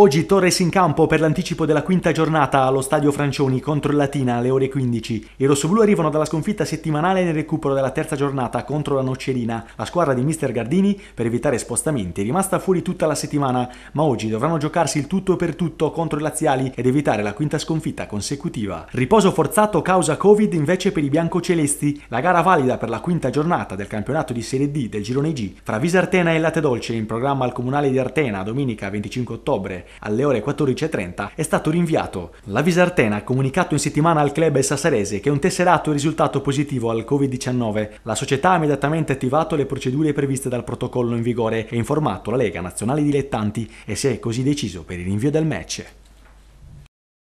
Oggi Torres in campo per l'anticipo della quinta giornata allo stadio Francioni contro il Latina alle ore 15. I rossoblù arrivano dalla sconfitta settimanale nel recupero della terza giornata contro la Noccerina. La squadra di Mister Gardini, per evitare spostamenti, è rimasta fuori tutta la settimana, ma oggi dovranno giocarsi il tutto per tutto contro i laziali ed evitare la quinta sconfitta consecutiva. Riposo forzato causa Covid invece per i biancocelesti. La gara valida per la quinta giornata del campionato di Serie D del girone G fra Visa Artena e Latte Dolce in programma al Comunale di Artena domenica 25 ottobre alle ore 14.30 è stato rinviato. La Visartena ha comunicato in settimana al club sassarese che un tesserato è risultato positivo al Covid-19. La società ha immediatamente attivato le procedure previste dal protocollo in vigore e informato la Lega Nazionale Dilettanti e si è così deciso per il rinvio del match.